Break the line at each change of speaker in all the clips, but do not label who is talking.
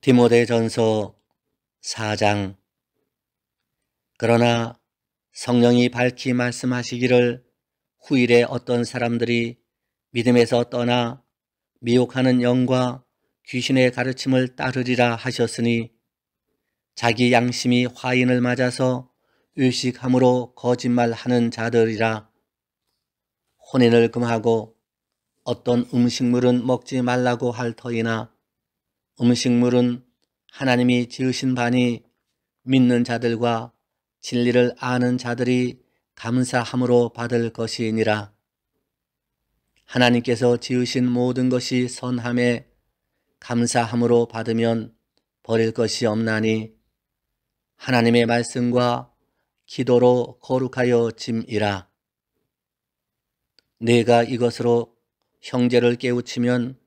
디모데전서 4장 그러나 성령이 밝히 말씀하시기를 후일에 어떤 사람들이 믿음에서 떠나 미혹하는 영과 귀신의 가르침을 따르리라 하셨으니 자기 양심이 화인을 맞아서 의식함으로 거짓말하는 자들이라 혼인을 금하고 어떤 음식물은 먹지 말라고 할 터이나 음식물은 하나님이 지으신 바니 믿는 자들과 진리를 아는 자들이 감사함으로 받을 것이니라. 하나님께서 지으신 모든 것이 선함에 감사함으로 받으면 버릴 것이 없나니 하나님의 말씀과 기도로 거룩하여 짐이라. 내가 이것으로 형제를 깨우치면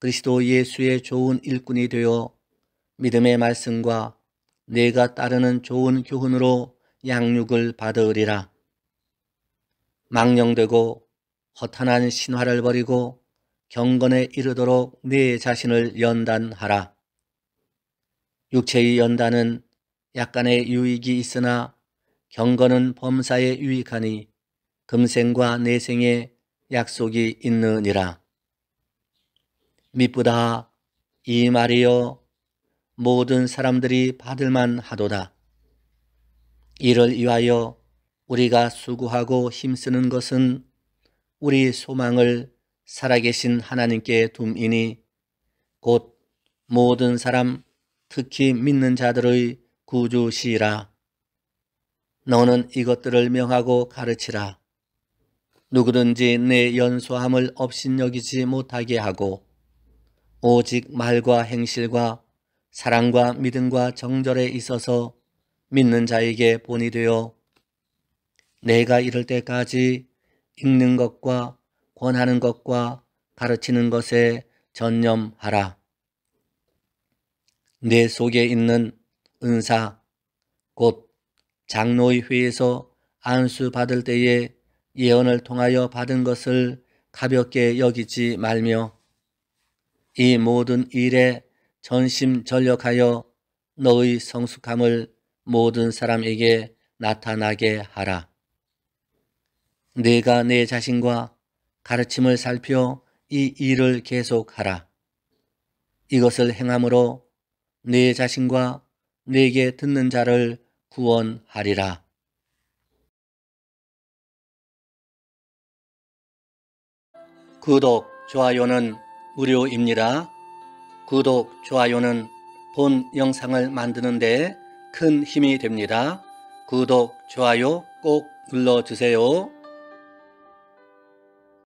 그리스도 예수의 좋은 일꾼이 되어 믿음의 말씀과 내가 따르는 좋은 교훈으로 양육을 받으리라. 망령되고 허탄한 신화를 버리고 경건에 이르도록 내 자신을 연단하라. 육체의 연단은 약간의 유익이 있으나 경건은 범사에 유익하니 금생과 내생에 약속이 있느니라. 미쁘다 이 말이요 모든 사람들이 받을만 하도다. 이를 위하여 우리가 수고하고 힘쓰는 것은 우리 소망을 살아계신 하나님께 둠이니 곧 모든 사람 특히 믿는 자들의 구주시라. 너는 이것들을 명하고 가르치라. 누구든지 내 연소함을 업신여기지 못하게 하고 오직 말과 행실과 사랑과 믿음과 정절에 있어서 믿는 자에게 본이 되어 내가 이럴 때까지 읽는 것과 권하는 것과 가르치는 것에 전념하라. 내 속에 있는 은사, 곧 장로의 회에서 안수 받을 때에 예언을 통하여 받은 것을 가볍게 여기지 말며 이 모든 일에 전심 전력하여 너의 성숙함을 모든 사람에게 나타나게 하라. 내가 내 자신과 가르침을 살펴 이 일을 계속하라. 이것을 행함으로 내 자신과 내게 듣는 자를 구원하리라. 구독, 좋아요는 무료입니다. 구독, 좋아요는 본 영상을 만드는 데큰 힘이 됩니다. 구독, 좋아요 꼭 눌러주세요.